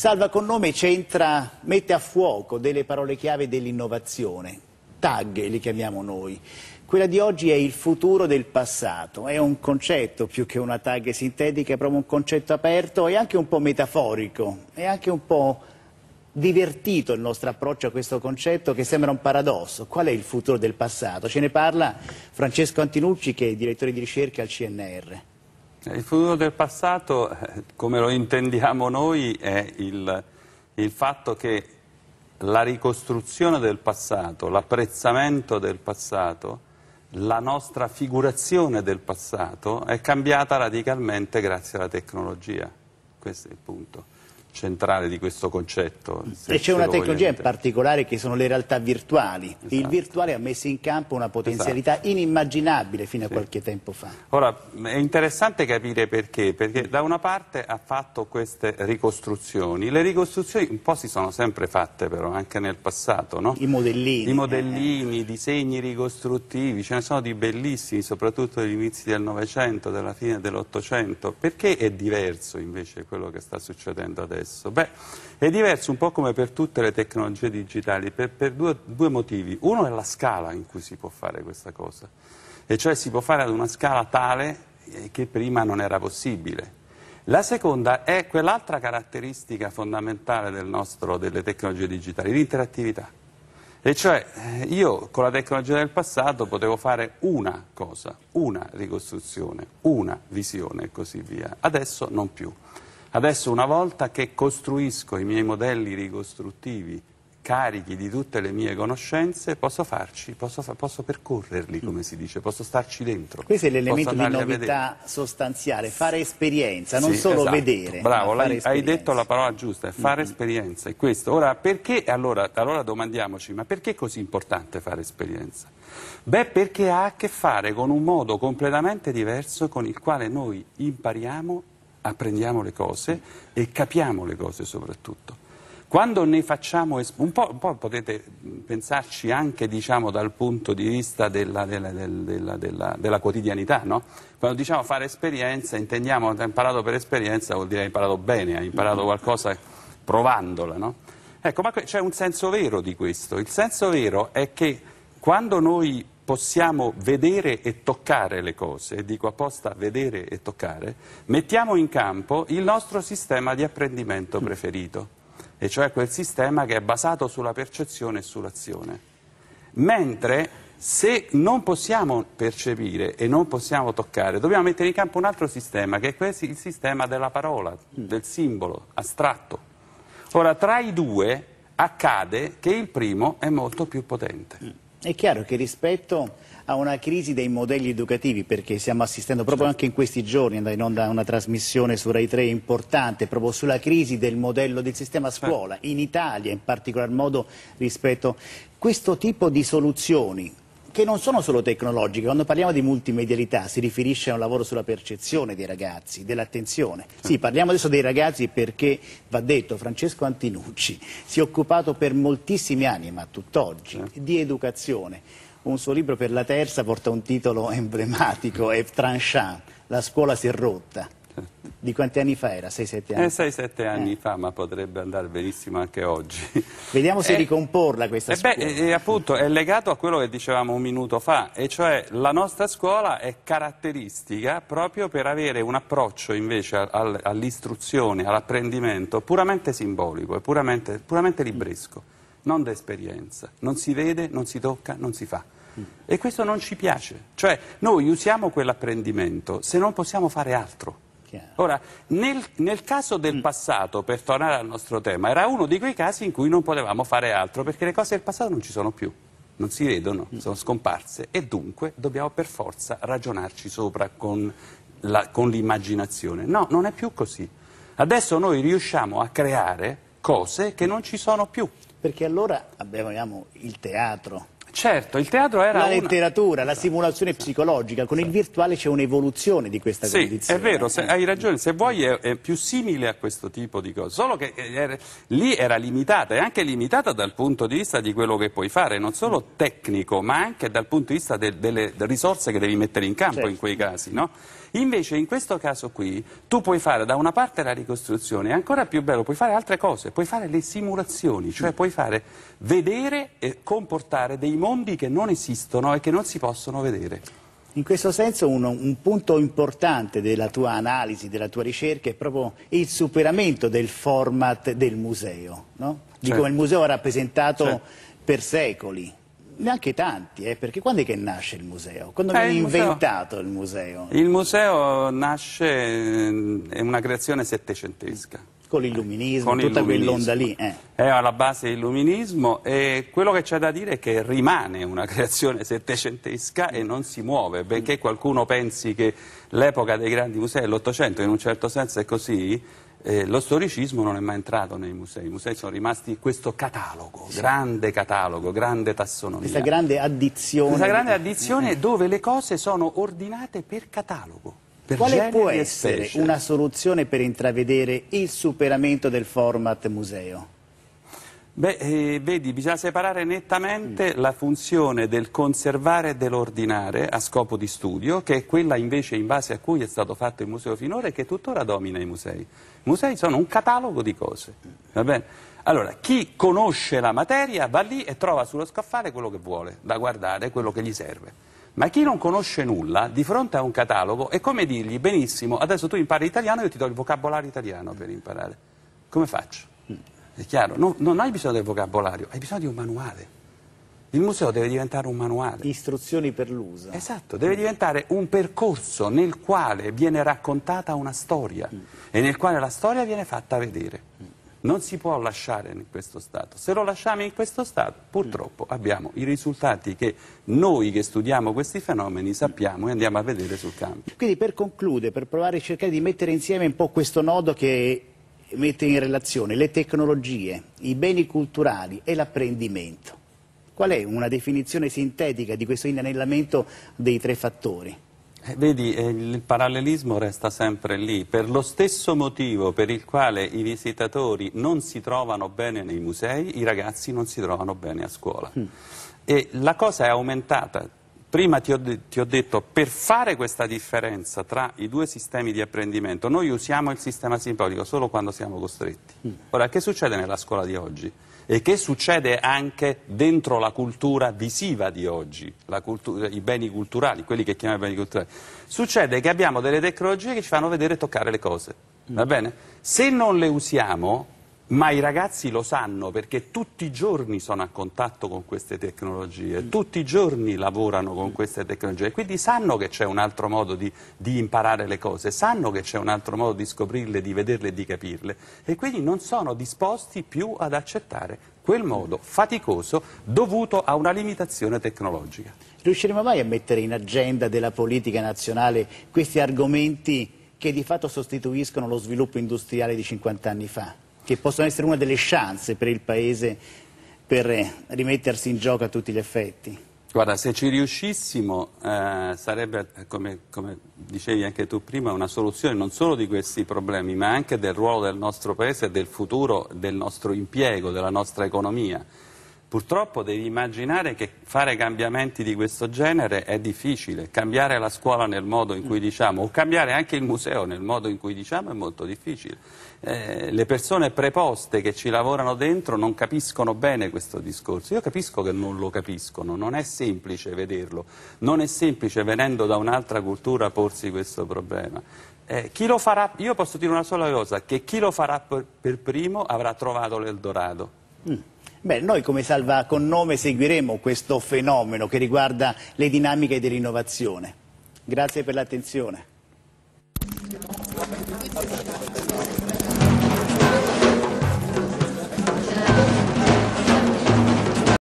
Salva con nome c'entra, mette a fuoco delle parole chiave dell'innovazione, tag li chiamiamo noi. Quella di oggi è il futuro del passato, è un concetto più che una tag sintetica, è proprio un concetto aperto e anche un po' metaforico, è anche un po' divertito il nostro approccio a questo concetto che sembra un paradosso. Qual è il futuro del passato? Ce ne parla Francesco Antinucci che è direttore di ricerca al CNR. Il futuro del passato, come lo intendiamo noi, è il, il fatto che la ricostruzione del passato, l'apprezzamento del passato, la nostra figurazione del passato è cambiata radicalmente grazie alla tecnologia. Questo è il punto centrale di questo concetto. E c'è una tecnologia in particolare che sono le realtà virtuali. Esatto. Il virtuale ha messo in campo una potenzialità esatto. inimmaginabile fino sì. a qualche tempo fa. Ora, è interessante capire perché, perché da una parte ha fatto queste ricostruzioni. Le ricostruzioni un po' si sono sempre fatte però, anche nel passato, no? I modellini. I modellini, i eh. disegni ricostruttivi, ce ne sono di bellissimi, soprattutto degli inizi del Novecento, della fine dell'Ottocento. Perché è diverso invece quello che sta succedendo adesso? stesso? Beh, è diverso un po' come per tutte le tecnologie digitali, per, per due, due motivi. Uno è la scala in cui si può fare questa cosa, e cioè si può fare ad una scala tale eh, che prima non era possibile. La seconda è quell'altra caratteristica fondamentale del nostro, delle tecnologie digitali, l'interattività. E cioè eh, io con la tecnologia del passato potevo fare una cosa, una ricostruzione, una visione e così via. Adesso non più. Adesso una volta che costruisco i miei modelli ricostruttivi carichi di tutte le mie conoscenze, posso farci, posso, fa, posso percorrerli, come si dice, posso starci dentro. Questo è l'elemento di novità sostanziale, fare esperienza, non sì, solo esatto. vedere. Bravo, hai esperienza. detto la parola giusta, è fare mm -hmm. esperienza. È questo. Ora, perché, allora, allora domandiamoci, ma perché è così importante fare esperienza? Beh, perché ha a che fare con un modo completamente diverso con il quale noi impariamo apprendiamo le cose e capiamo le cose soprattutto. Quando ne facciamo, un po', un po potete pensarci anche diciamo, dal punto di vista della, della, della, della quotidianità, no? Quando diciamo fare esperienza, intendiamo che hai imparato per esperienza vuol dire hai imparato bene, hai imparato qualcosa provandola, no? Ecco, ma c'è un senso vero di questo. Il senso vero è che quando noi possiamo vedere e toccare le cose, dico apposta vedere e toccare, mettiamo in campo il nostro sistema di apprendimento mm. preferito, e cioè quel sistema che è basato sulla percezione e sull'azione. Mentre se non possiamo percepire e non possiamo toccare, dobbiamo mettere in campo un altro sistema, che è il sistema della parola, mm. del simbolo astratto. Ora, tra i due accade che il primo è molto più potente. Mm. È chiaro che rispetto a una crisi dei modelli educativi, perché stiamo assistendo proprio certo. anche in questi giorni, andando in onda una trasmissione su Rai 3 importante, proprio sulla crisi del modello del sistema certo. scuola, in Italia in particolar modo rispetto a questo tipo di soluzioni che non sono solo tecnologiche, quando parliamo di multimedialità si riferisce a un lavoro sulla percezione dei ragazzi, dell'attenzione. Sì, parliamo adesso dei ragazzi perché, va detto, Francesco Antinucci si è occupato per moltissimi anni, ma tutt'oggi, di educazione. Un suo libro per la terza porta un titolo emblematico, è Tranchant, la scuola si è rotta di quanti anni fa era? 6-7 anni? 6-7 eh, anni eh. fa, ma potrebbe andare benissimo anche oggi. Vediamo se eh, ricomporla questa eh scuola. Beh, eh, appunto, è legato a quello che dicevamo un minuto fa, e cioè la nostra scuola è caratteristica proprio per avere un approccio invece al, all'istruzione, all'apprendimento puramente simbolico, puramente, puramente libresco, non d'esperienza. Non si vede, non si tocca, non si fa. Mm. E questo non ci piace. Cioè, noi usiamo quell'apprendimento se non possiamo fare altro. Ora, nel, nel caso del mm. passato, per tornare al nostro tema, era uno di quei casi in cui non potevamo fare altro, perché le cose del passato non ci sono più non si vedono, mm. sono scomparse e dunque dobbiamo per forza ragionarci sopra con, l'immaginazione. No, non è più così. Adesso noi riusciamo a creare cose che non ci sono più. Perché allora abbiamo il teatro, Certo, il teatro era La una... letteratura, la esatto. simulazione psicologica, con il virtuale c'è un'evoluzione di questa sì, condizione. Sì, è vero, se, hai ragione, se vuoi è, è, più simile a questo tipo di cose, solo che eh, era, lì era limitata, e anche limitata dal punto di vista di quello che puoi fare, non solo tecnico, ma anche dal punto di vista de, delle, delle risorse che devi mettere in campo certo. in quei casi, no? Invece in questo caso qui tu puoi fare da una parte la ricostruzione, e ancora più bello, puoi fare altre cose, puoi fare le simulazioni, cioè puoi fare vedere e comportare dei mondi che non esistono e che non si possono vedere. In questo senso un, un, punto importante della tua analisi, della tua ricerca è proprio il superamento del format del museo, no? di certo. come il museo ha rappresentato certo. per secoli neanche tanti, eh, perché quando è che nasce il museo? Quando eh, viene inventato museo. il museo? Il museo nasce, eh, è una creazione settecentesca. Con l'illuminismo, tutta quell'onda lì. Eh. È alla base dell'illuminismo e quello che c'è da dire è che rimane una creazione settecentesca e non si muove, benché qualcuno pensi che l'epoca dei grandi musei, l'Ottocento in un certo senso è così, eh, lo storicismo non è mai entrato nei musei, i musei sono rimasti questo catalogo, sì. grande catalogo, grande tassonomia. Questa grande addizione. Questa grande addizione dove le cose sono ordinate per catalogo. Per Quale può essere una soluzione per intravedere il superamento del format museo? Beh, eh, vedi, bisogna separare nettamente mm. la funzione del conservare e dell'ordinare a scopo di studio, che è quella invece in base a cui è stato fatto il museo finora e che tuttora domina i musei. I musei sono un catalogo di cose, va bene? Allora, chi conosce la materia va lì e trova sullo scaffale quello che vuole, da guardare, quello che gli serve. Ma chi non conosce nulla, di fronte a un catalogo, è come dirgli, benissimo, adesso tu impari italiano e io ti do il vocabolario italiano per imparare. Come faccio? È chiaro, non, non hai bisogno del vocabolario, hai bisogno di un manuale. Il museo deve diventare un manuale. Istruzioni per l'uso. Esatto, deve diventare un percorso nel quale viene raccontata una storia mm. e nel quale la storia viene fatta vedere. Mm. Non si può lasciare in questo stato. Se lo lasciamo in questo stato, purtroppo mm. abbiamo i risultati che noi che studiamo questi fenomeni sappiamo e andiamo a vedere sul campo. Quindi per concludere, per provare a cercare di mettere insieme un po' questo nodo che mette in relazione le tecnologie, i beni culturali e l'apprendimento. Qual è una definizione sintetica di questo inanellamento dei tre fattori? Eh, vedi, eh, il parallelismo resta sempre lì. Per lo stesso motivo per il quale i visitatori non si trovano bene nei musei, i ragazzi non si trovano bene a scuola. Mm. E la cosa è aumentata Prima ti ho, ti ho, detto, per fare questa differenza tra i due sistemi di apprendimento, noi usiamo il sistema simbolico solo quando siamo costretti. Mm. Ora, che succede nella scuola di oggi? E che succede anche dentro la cultura visiva di oggi, cultura, i beni culturali, quelli che chiamiamo beni culturali? Succede che abbiamo delle tecnologie che ci fanno vedere e toccare le cose, mm. va bene? Se non le usiamo, ma i ragazzi lo sanno perché tutti i giorni sono a contatto con queste tecnologie, mm. tutti i giorni lavorano con queste tecnologie, quindi sanno che c'è un altro modo di, di, imparare le cose, sanno che c'è un altro modo di scoprirle, di vederle e di capirle e quindi non sono disposti più ad accettare quel modo faticoso dovuto a una limitazione tecnologica. Riusciremo mai a mettere in agenda della politica nazionale questi argomenti che di fatto sostituiscono lo sviluppo industriale di 50 anni fa? che possono essere una delle chance per il Paese per eh, rimettersi in gioco a tutti gli effetti? Guarda, se ci riuscissimo eh, sarebbe, come, come, dicevi anche tu prima, una soluzione non solo di questi problemi, ma anche del ruolo del nostro Paese e del futuro del nostro impiego, della nostra economia. Purtroppo devi immaginare che fare cambiamenti di questo genere è difficile, cambiare la scuola nel modo in cui mm. diciamo o cambiare anche il museo nel modo in cui diciamo è molto difficile. Eh, le persone preposte che ci lavorano dentro non capiscono bene questo discorso, io capisco che non lo capiscono, non è semplice vederlo, non è semplice venendo da un'altra cultura porsi questo problema. Eh, farà, io posso dire una sola cosa, che chi lo farà per, per primo avrà trovato l'Eldorado Mm. Beh, noi come Salva con Nome seguiremo questo fenomeno che riguarda le dinamiche dell'innovazione. Grazie per l'attenzione.